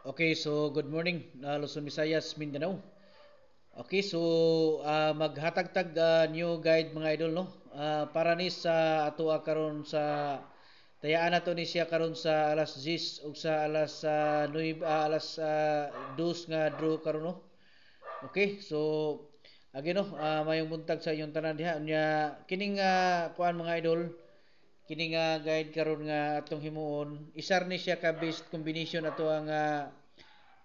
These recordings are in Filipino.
Okay, so good morning, uh, Luzon, Misayas, Mindanao. Okay, so uh, maghatagtag uh, new guide mga idol no. Uh, para ni sa uh, atoa karon sa tayaan nato ni siya karon sa alas 10 ug sa alas uh, uh, alas uh, 2 nga draw karon no. Okay, so again no, uh, mayong buntag sa inyong tanan diha nya kining uh, kuan mga idol kini nga guide karon nga atong himuon isar ni siya ka best combination ato ang uh, ah,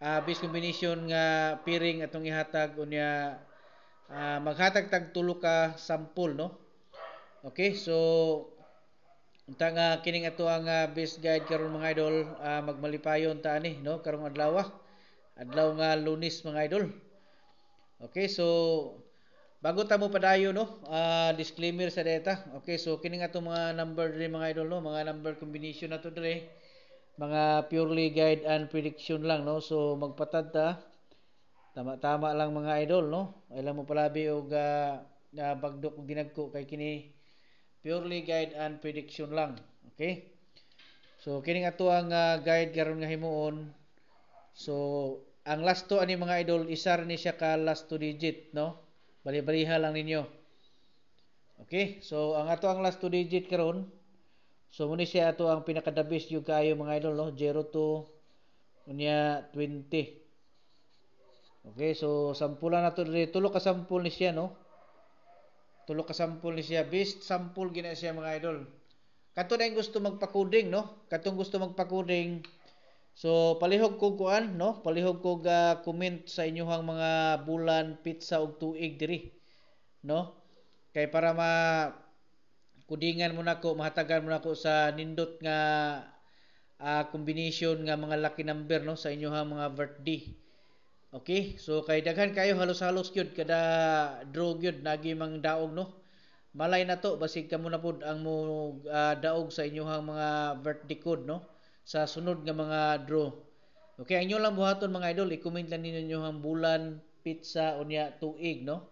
uh, ah, based combination nga piring atong ihatag unya uh, maghatag tag tulo ka sampol no okay so unta nga uh, kining ato ang uh, based guide karon mga idol uh, magmalipayon ta ani no karong adlaw adlaw nga lunes mga idol okay so Bago ta mo padayo no, uh, disclaimer sa data. Okay, so kining ato mga number dre mga idol no, mga number combination ato to Mga purely guide and prediction lang no. So magpatad ta. Tama tama lang mga idol no. Ilan mo palabi og uh, uh, bagdok dinagko kay kini purely guide and prediction lang. Okay? So kining ato ang uh, guide karon nga himuon. So ang last to ani mga idol, isar ni siya ka last two digit no Bali-baliha lang ninyo. Okay? So, ang ato ang last two digit karon. So, muna siya ato ang pinakadabis yung kayo mga idol, no? 0 to unya 20. Okay? So, sampulan nato diri. Tulok ka sampul ni siya, no? Tulok ka sampul ni siya. Best sampul gina siya mga idol. Kato na yung gusto magpakoding, no? Katong gusto magpakoding, So palihog kog kuan no, palihog kog uh, ah, comment sa inyohang mga bulan, pizza ug tuig diri. No? Kay para ma kudingan mo nako, mahatagan mo nako sa nindot nga uh, combination nga mga lucky number no sa inyohang mga birthday. Okay? So kay daghan kayo halos-halos gyud kada draw gyud nagi mang daog no. Malay na to basig kamo na pod ang mo uh, daog sa inyohang mga birthday code no sa sunod nga mga draw. Okay, ang inyo lang buhaton mga idol, i-comment lang ninyo ang bulan, pizza, unya, tuig, no?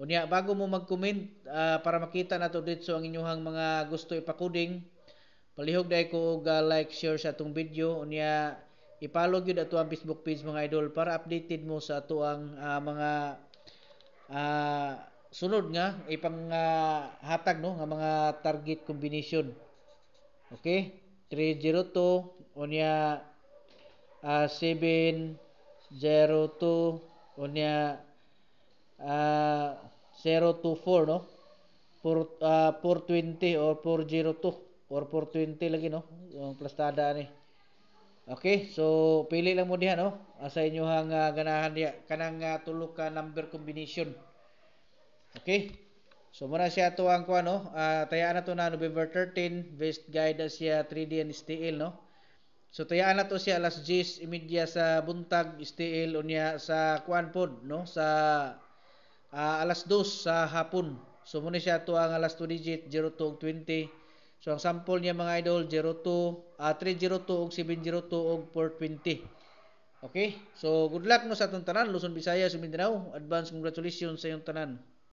Unya, bago mo mag-comment, uh, para makita na to dito ang inyong mga gusto ipakuding, palihog dahil ko og uh, like, share sa atong video, unya, ipollow gyud ato ang Facebook page mga idol para updated mo sa ato ang uh, mga uh, sunod nga ipang uh, hatag no nga mga target combination. Okay? 302 unya uh, ah, 702 unya uh, ah, 024 no for uh, 420 or 402 or 420 lagi no yung plastada ni Okay, so pili lang mo diha no asa ah, inyo hang uh, ganahan diha kanang uh, tulo ka number combination. Okay? So muna siya to ang kuan no. Uh, ah, tayaan na to na November 13 best guide siya 3D and STL no. So tayaan na to siya alas 10 imidya sa buntag STL unya sa kuan pod no sa uh, alas 2 sa hapon. So muna siya to ang alas 2 digit 0220. So ang sample niya mga idol 02 uh, 302 og 702 og 420. Okay? So, good luck no sa atong tanan, Luzon, Bisaya, Mindanao. Advance congratulations sa iyong tanan.